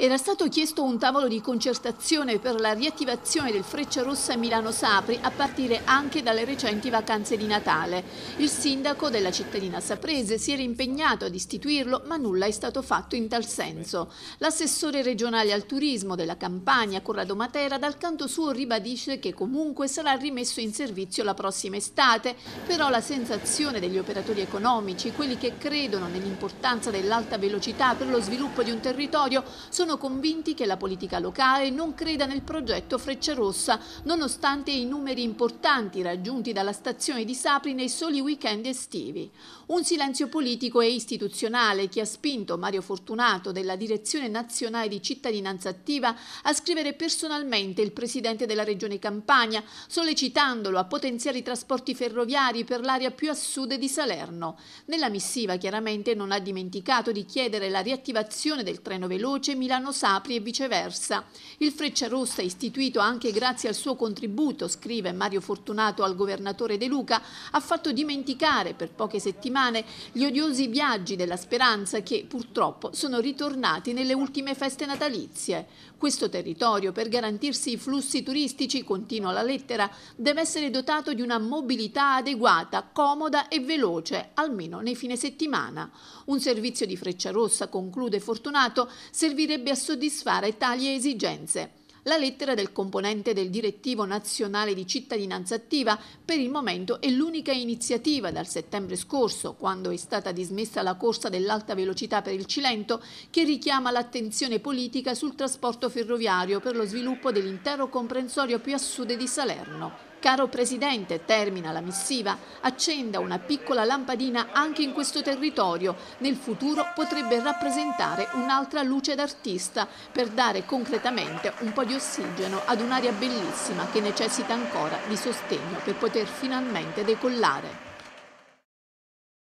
Era stato chiesto un tavolo di concertazione per la riattivazione del Freccia Rossa Milano-Sapri a partire anche dalle recenti vacanze di Natale. Il sindaco della cittadina saprese si era impegnato ad istituirlo ma nulla è stato fatto in tal senso. L'assessore regionale al turismo della Campania, Corrado Matera, dal canto suo ribadisce che comunque sarà rimesso in servizio la prossima estate, però la sensazione degli operatori economici, quelli che credono nell'importanza dell'alta velocità per lo sviluppo di un territorio, sono sono convinti che la politica locale non creda nel progetto Freccia Rossa, nonostante i numeri importanti raggiunti dalla stazione di Sapri nei soli weekend estivi. Un silenzio politico e istituzionale che ha spinto Mario Fortunato della Direzione Nazionale di Cittadinanza Attiva a scrivere personalmente il Presidente della Regione Campania, sollecitandolo a potenziare i trasporti ferroviari per l'area più a sud di Salerno. Nella missiva chiaramente non ha dimenticato di chiedere la riattivazione del treno veloce Milano Milano Sapri e viceversa. Il Freccia Rossa, istituito anche grazie al suo contributo, scrive Mario Fortunato al governatore De Luca, ha fatto dimenticare per poche settimane gli odiosi viaggi della speranza che purtroppo sono ritornati nelle ultime feste natalizie. Questo territorio, per garantirsi i flussi turistici, continua la lettera, deve essere dotato di una mobilità adeguata, comoda e veloce, almeno nei fine settimana. Un servizio di Frecciarossa, conclude Fortunato, servirebbe a soddisfare tali esigenze. La lettera del componente del Direttivo Nazionale di Cittadinanza Attiva per il momento è l'unica iniziativa dal settembre scorso, quando è stata dismessa la corsa dell'alta velocità per il Cilento, che richiama l'attenzione politica sul trasporto ferroviario per lo sviluppo dell'intero comprensorio più a sud di Salerno. Caro Presidente, termina la missiva, accenda una piccola lampadina anche in questo territorio. Nel futuro potrebbe rappresentare un'altra luce d'artista per dare concretamente un po' di ossigeno ad un'area bellissima che necessita ancora di sostegno per poter finalmente decollare.